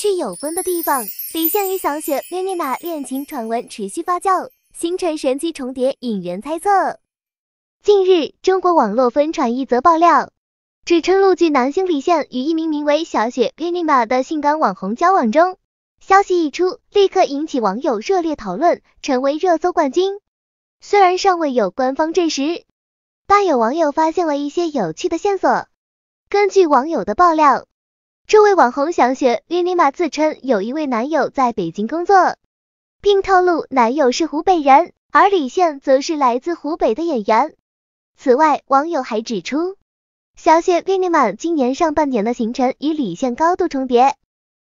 去有风的地方。李现与小雪 v i 娜恋情传闻持续发酵，星辰神机重叠，引人猜测。近日，中国网络疯传一则爆料，指称陆剧男星李现与一名名为小雪 v i 娜的性感网红交往中。消息一出，立刻引起网友热烈讨论，成为热搜冠军。虽然尚未有官方证实，但有网友发现了一些有趣的线索。根据网友的爆料。这位网红小雪 Vinima 自称有一位男友在北京工作，并透露男友是湖北人，而李现则是来自湖北的演员。此外，网友还指出，小雪 Vinima 今年上半年的行程与李现高度重叠，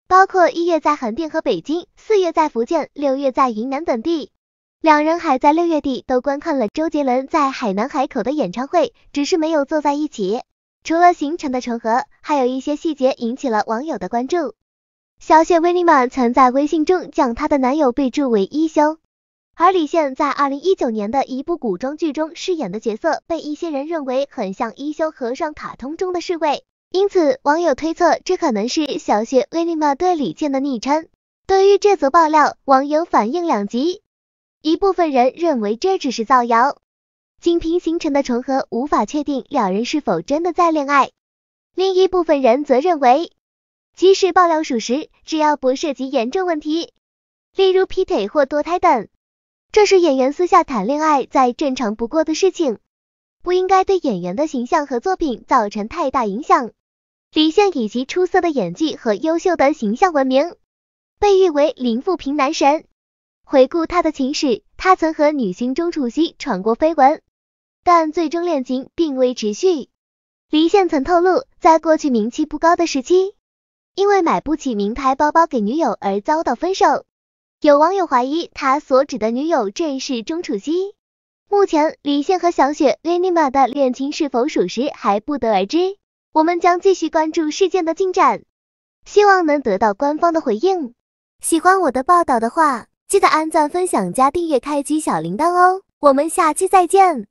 包括一月在横店和北京，四月在福建，六月在云南等地。两人还在六月底都观看了周杰伦在海南海口的演唱会，只是没有坐在一起。除了行程的重合，还有一些细节引起了网友的关注。小谢维尼玛曾在微信中将她的男友备注为一休，而李现在二零一九年的一部古装剧中饰演的角色，被一些人认为很像一休和尚卡通中的侍卫，因此网友推测这可能是小谢维尼玛对李健的昵称。对于这则爆料，网友反应两极，一部分人认为这只是造谣。仅凭形成的重合无法确定两人是否真的在恋爱。另一部分人则认为，即使爆料属实，只要不涉及严重问题，例如劈腿或堕胎等，这是演员私下谈恋爱再正常不过的事情，不应该对演员的形象和作品造成太大影响。李现以其出色的演技和优秀的形象闻名，被誉为“零负评男神”。回顾他的情史，他曾和女星钟楚曦闯过绯闻。但最终恋情并未持续。李现曾透露，在过去名气不高的时期，因为买不起名牌包包给女友而遭到分手。有网友怀疑他所指的女友正是钟楚曦。目前，李现和小雪 l i n i m a 的恋情是否属实还不得而知。我们将继续关注事件的进展，希望能得到官方的回应。喜欢我的报道的话，记得按赞、分享、加订阅、开启小铃铛哦。我们下期再见。